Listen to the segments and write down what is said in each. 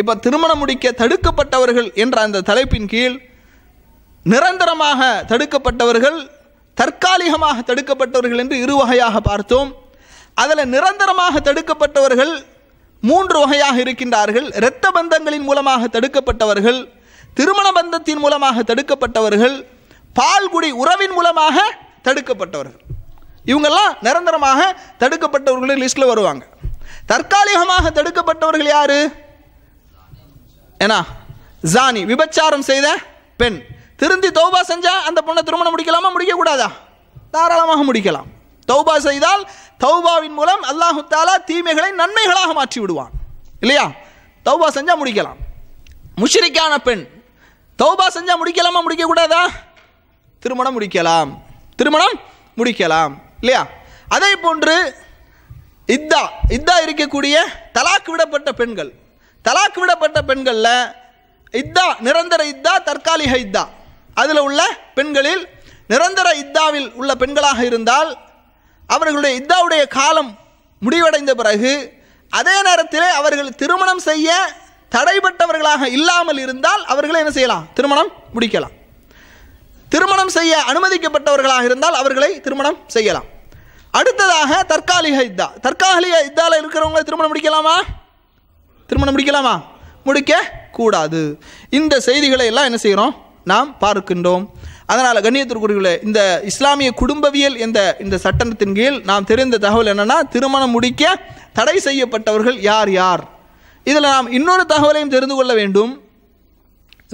இப்போ திருமணம் முடிக்க தடுக்கப்பட்டவர்கள் என்ற அந்த தலைப்பின் கீழ் நிரந்தரமாக தடுக்கப்பட்டவர்கள் தற்காலிகமாக தடுக்கப்பட்டவர்கள் என்று இரு வகையாக பார்த்தோம் அதில் நிரந்தரமாக தடுக்கப்பட்டவர்கள் மூன்று வகையாக இருக்கின்றார்கள் இரத்த பந்தங்களின் மூலமாக தடுக்கப்பட்டவர்கள் திருமண பந்தத்தின் மூலமாக தடுக்கப்பட்டவர்கள் பால்குடி உறவின் மூலமாக தடுக்கப்பட்டவர்கள் இவங்கெல்லாம் நிரந்தரமாக தடுக்கப்பட்டவர்களின் லிஸ்ட்டில் வருவாங்க தற்காலிகமாக தடுக்கப்பட்டவர்கள் யார் ஏன்னா ஜானி விபச்சாரம் செய்த பெண் திருந்தி தௌபா செஞ்சால் அந்த பொண்ணை திருமணம் முடிக்கலாமா முடிக்கக்கூடாதா தாராளமாக முடிக்கலாம் தௌபா செய்தால் தௌபாவின் மூலம் அல்லாஹு தாலா தீமைகளை நன்மைகளாக மாற்றி விடுவான் இல்லையா தௌபா செஞ்சால் முடிக்கலாம் முஷ்ரிக்கான பெண் தௌபா செஞ்சால் முடிக்கலாமா முடிக்கக்கூடாதா திருமணம் முடிக்கலாம் திருமணம் முடிக்கலாம் இல்லையா அதே போன்று இத்தா இத்தா இருக்கக்கூடிய தலாக்கு விடப்பட்ட பெண்கள் தலாக்கு விடப்பட்ட பெண்களில் இத்தா நிரந்தர இத்தா தற்காலிக இத்தா அதில் உள்ள பெண்களில் நிரந்தர இத்தாவில் உள்ள பெண்களாக இருந்தால் அவர்களுடைய இத்தாவுடைய காலம் முடிவடைந்த பிறகு அதே நேரத்தில் அவர்கள் திருமணம் செய்ய தடைப்பட்டவர்களாக இல்லாமல் இருந்தால் அவர்களை என்ன செய்யலாம் திருமணம் முடிக்கலாம் திருமணம் செய்ய அனுமதிக்கப்பட்டவர்களாக இருந்தால் அவர்களை திருமணம் செய்யலாம் அடுத்ததாக தற்காலிக இத்தா தற்காலிக இத்தாவில் இருக்கிறவங்களை திருமணம் முடிக்கலாமா திருமணம் முடிக்கலாமா முடிக்க கூடாது இந்த செய்திகளை எல்லாம் என்ன செய்கிறோம் நாம் பார்க்கின்றோம் அதனால் கண்ணியத்திற்குரியர்களே இந்த இஸ்லாமிய குடும்பவியல் என்ற இந்த சட்டத்தின் கீழ் நாம் தெரிந்த தகவல் என்னென்னா திருமணம் முடிக்க தடை செய்யப்பட்டவர்கள் யார் யார் இதில் நாம் இன்னொரு தகவலையும் தெரிந்து கொள்ள வேண்டும்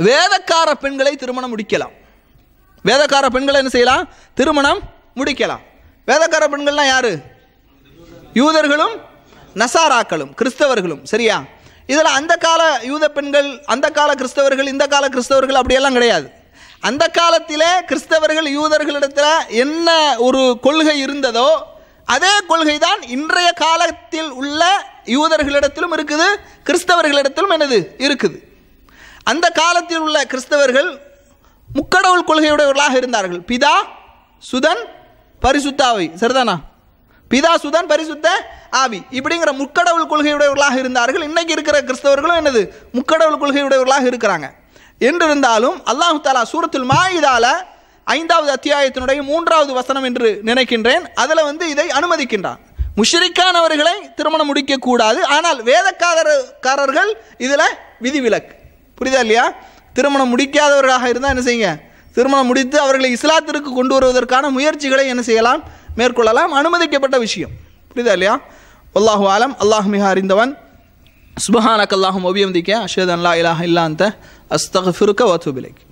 வேதக்கார பெண்களை திருமணம் முடிக்கலாம் வேதக்கார பெண்களை என்ன செய்யலாம் திருமணம் முடிக்கலாம் வேதக்கார பெண்கள்லாம் யார் யூதர்களும் நசாராக்களும் கிறிஸ்தவர்களும் சரியா இதில் அந்த கால யூத பெண்கள் அந்த கால கிறிஸ்தவர்கள் இந்த கால கிறிஸ்தவர்கள் அப்படியெல்லாம் கிடையாது அந்த காலத்திலே கிறிஸ்தவர்கள் யூதர்களிடத்தில் என்ன ஒரு கொள்கை இருந்ததோ அதே கொள்கை தான் இன்றைய காலத்தில் உள்ள யூதர்களிடத்திலும் இருக்குது கிறிஸ்தவர்களிடத்திலும் என்னது இருக்குது அந்த காலத்தில் உள்ள கிறிஸ்தவர்கள் முக்கடவுள் கொள்கையுடையவர்களாக இருந்தார்கள் பிதா சுதன் பரிசுத்தாவை சரிதானா பிதாசுதான் பரிசுத்த ஆவி இப்படிங்கிற முக்கடவுள் கொள்கையுடையவர்களாக இருந்தார்கள் இன்னைக்கு இருக்கிற கிறிஸ்தவர்களும் என்னது முக்கடவுள் கொள்கையுடையவர்களாக இருக்கிறாங்க என்றிருந்தாலும் அல்லாஹு தாலா சூரத்தில் மாயுதால ஐந்தாவது அத்தியாயத்தினுடைய மூன்றாவது வசனம் என்று நினைக்கின்றேன் அதில் வந்து இதை அனுமதிக்கின்றான் முஷிரிக்கானவர்களை திருமணம் முடிக்கக்கூடாது ஆனால் வேதக்காரர்கள் இதில் விதிவிலக்கு புரியுதா இல்லையா திருமணம் முடிக்காதவர்களாக இருந்தால் என்ன செய்யுங்க திருமணம் முடித்து அவர்களை இஸ்லாத்திற்கு கொண்டு வருவதற்கான முயற்சிகளை என்ன செய்யலாம் மேற்கொள்ளலாம் அனுமதிக்கப்பட்ட விஷயம் புரியுதா இல்லையா அல்லாஹு ஆலம் அல்லாஹ் மிக அறிந்தவன் சுபஹானக் அல்லாஹும் ஒபியம் திக்க அஷேதன் லா இலாஹ இல்லா அஸ்தக ஃபிருக்க வாத்துபிலைக்கு